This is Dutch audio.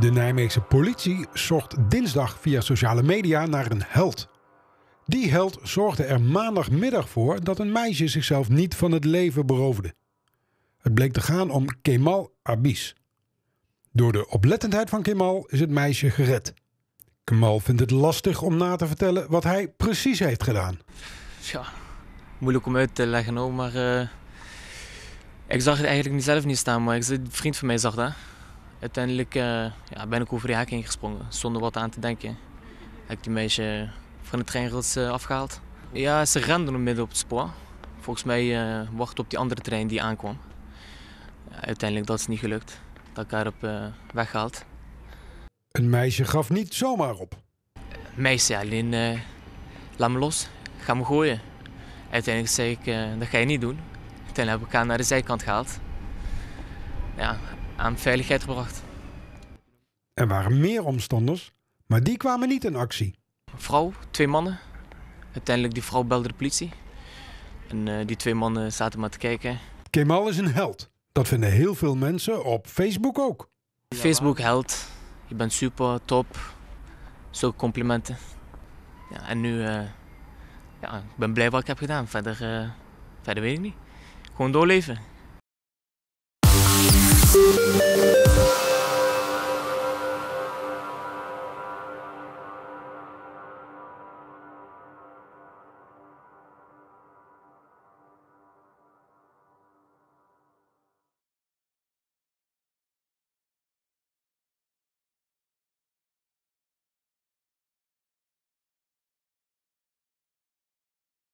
De Nijmeegse politie zocht dinsdag via sociale media naar een held. Die held zorgde er maandagmiddag voor dat een meisje zichzelf niet van het leven beroofde. Het bleek te gaan om Kemal Abis. Door de oplettendheid van Kemal is het meisje gered. Kemal vindt het lastig om na te vertellen wat hij precies heeft gedaan. Ja, moeilijk om uit te leggen hoor, maar eh, ik zag het eigenlijk niet zelf niet staan, maar ik, een vriend van mij zag dat uiteindelijk eh, ja, ben ik over die hek ingesprongen, zonder wat aan te denken. Heb ik die meisje van de treinrails eh, afgehaald. Ja, ze renden midden op het spoor. Volgens mij uh, wachten op die andere trein die aankwam. uiteindelijk dat is niet gelukt. Dat ik haar weg weggehaald. Een meisje gaf niet zomaar op. Meisje, alleen laat me los. Ga me gooien. Uiteindelijk zei ik, dat ga je niet doen. Uiteindelijk heb ik haar naar de zijkant gehaald. Ja, aan veiligheid gebracht. Er waren meer omstanders, maar die kwamen niet in actie. Een vrouw, twee mannen. Uiteindelijk die vrouw belde de politie. En eh, die twee mannen zaten maar te kijken. Kemal is een held. Dat vinden heel veel mensen op Facebook ook. Facebook held. Je bent super, top. Zulke complimenten. Ja, en nu, eh, ja, ik ben blij wat ik heb gedaan. Verder, eh, verder weet ik niet. Gewoon doorleven.